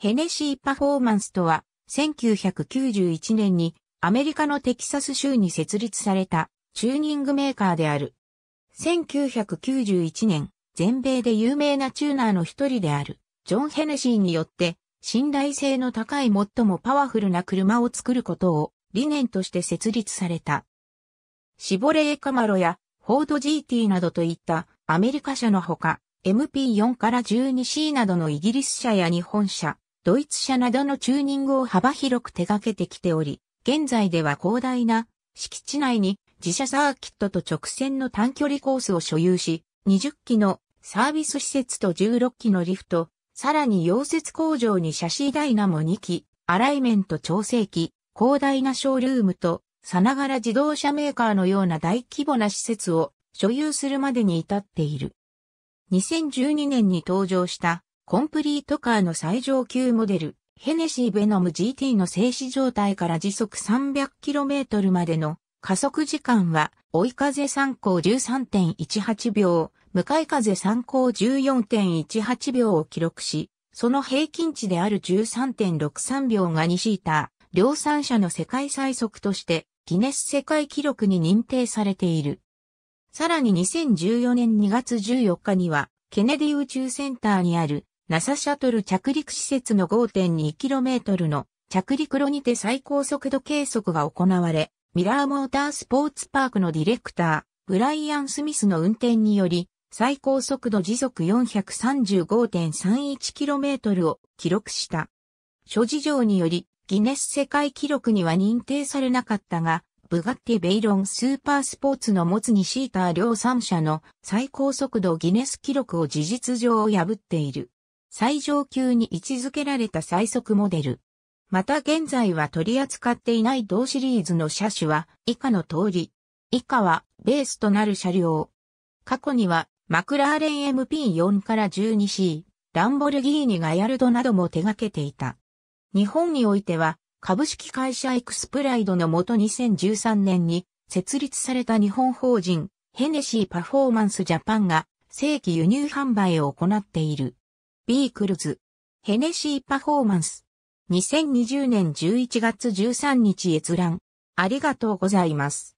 ヘネシーパフォーマンスとは、1991年にアメリカのテキサス州に設立されたチューニングメーカーである。1991年、全米で有名なチューナーの一人である、ジョン・ヘネシーによって、信頼性の高い最もパワフルな車を作ることを理念として設立された。シボレーカマロやフォード GT などといったアメリカ車のほか、MP4 から 12C などのイギリス車や日本車、ドイツ車などのチューニングを幅広く手掛けてきており、現在では広大な敷地内に自社サーキットと直線の短距離コースを所有し、20機のサービス施設と16機のリフト、さらに溶接工場にシャシーダイナも2機、アライメント調整機、広大なショールームと、さながら自動車メーカーのような大規模な施設を所有するまでに至っている。2012年に登場したコンプリートカーの最上級モデル、ヘネシーベノム GT の静止状態から時速 300km までの加速時間は、追い風参考13.18秒、向かい風参考14.18秒を記録し、その平均値である13.63秒が2シーター、量産車の世界最速として、ギネス世界記録に認定されている。さらに2014年2月14日には、ケネディ宇宙センターにある NASA シャトル着陸施設の 5.2km の着陸路にて最高速度計測が行われ、ミラーモータースポーツパークのディレクター、ブライアン・スミスの運転により、最高速度時速 435.31km を記録した。諸事情により、ギネス世界記録には認定されなかったが、ブガッティ・ベイロン・スーパースポーツの持つにシーター両3社の最高速度ギネス記録を事実上破っている。最上級に位置づけられた最速モデル。また現在は取り扱っていない同シリーズの車種は以下の通り。以下はベースとなる車両。過去にはマクラーレン MP4 から 12C、ランボルギーニガヤルドなども手掛けていた。日本においては株式会社エクスプライドのもと2013年に設立された日本法人ヘネシーパフォーマンスジャパンが正規輸入販売を行っている。ビークルズ、ヘネシーパフォーマンス。2020年11月13日閲覧。ありがとうございます。